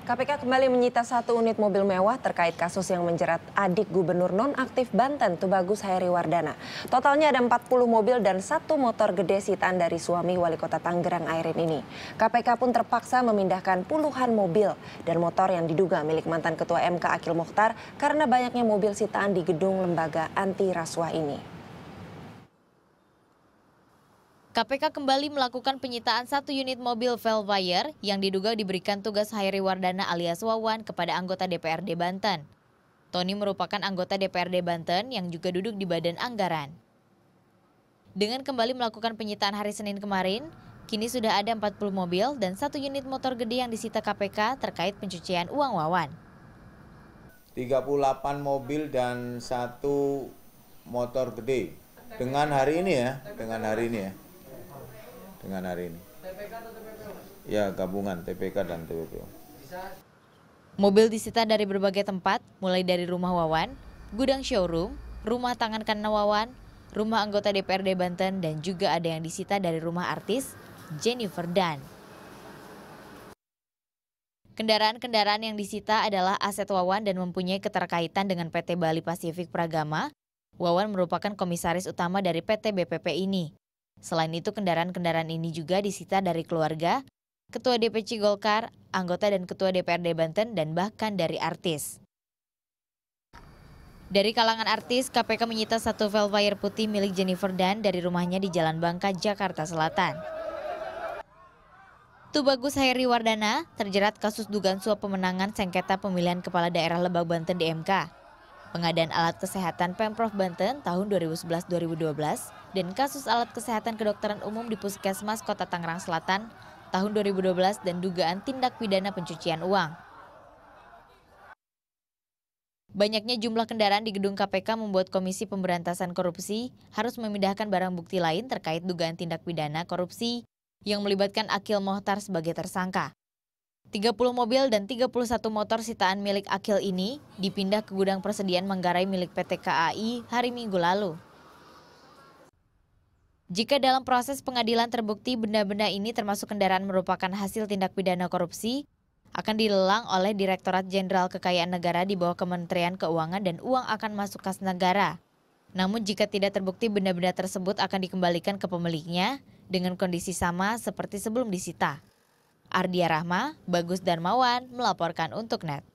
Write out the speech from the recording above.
KPK kembali menyita satu unit mobil mewah terkait kasus yang menjerat adik gubernur nonaktif Banten Tubagus Hairi Wardana. Totalnya ada 40 mobil dan satu motor gede sitaan dari suami wali kota Tanggerang Airin ini. KPK pun terpaksa memindahkan puluhan mobil dan motor yang diduga milik mantan ketua MK Akil Mukhtar karena banyaknya mobil sitaan di gedung lembaga anti rasuah ini. KPK kembali melakukan penyitaan satu unit mobil Velfire yang diduga diberikan tugas Hairi Wardana alias Wawan kepada anggota DPRD Banten. Tony merupakan anggota DPRD Banten yang juga duduk di Badan Anggaran. Dengan kembali melakukan penyitaan hari Senin kemarin, kini sudah ada 40 mobil dan satu unit motor gede yang disita KPK terkait pencucian uang Wawan. 38 mobil dan satu motor gede dengan hari ini ya, dengan hari ini ya dengan hari ini. TPK atau TPPO? Ya, gabungan TPK dan TPPO. Mobil disita dari berbagai tempat, mulai dari rumah Wawan, gudang showroom, rumah tangan kanan Wawan, rumah anggota DPRD Banten, dan juga ada yang disita dari rumah artis Jennifer Dunn. Kendaraan-kendaraan yang disita adalah aset Wawan dan mempunyai keterkaitan dengan PT Bali Pasifik Pragama. Wawan merupakan komisaris utama dari PT BPP ini. Selain itu, kendaraan-kendaraan ini juga disita dari keluarga, ketua DPC Golkar, anggota dan ketua DPRD Banten, dan bahkan dari artis. Dari kalangan artis, KPK menyita satu velfire putih milik Jennifer Dan dari rumahnya di Jalan Bangka, Jakarta Selatan. Tubagus Hairi Wardana terjerat kasus dugaan suap pemenangan sengketa pemilihan kepala daerah Lebak Banten di MK. Pengadaan alat kesehatan Pemprov Banten tahun 2011-2012 dan kasus alat kesehatan kedokteran umum di Puskesmas Kota Tangerang Selatan tahun 2012 dan dugaan tindak pidana pencucian uang. Banyaknya jumlah kendaraan di gedung KPK membuat Komisi Pemberantasan Korupsi harus memindahkan barang bukti lain terkait dugaan tindak pidana korupsi yang melibatkan Akil Mohtar sebagai tersangka. 30 mobil dan 31 motor sitaan milik Akil ini dipindah ke gudang persediaan Manggarai milik PT KAI hari Minggu lalu. Jika dalam proses pengadilan terbukti benda-benda ini termasuk kendaraan merupakan hasil tindak pidana korupsi, akan dilelang oleh Direktorat Jenderal Kekayaan Negara di bawah Kementerian Keuangan dan uang akan masuk kas negara. Namun jika tidak terbukti benda-benda tersebut akan dikembalikan ke pemiliknya dengan kondisi sama seperti sebelum disita. Ardia Rahma, Bagus Darmawan melaporkan untuk NET.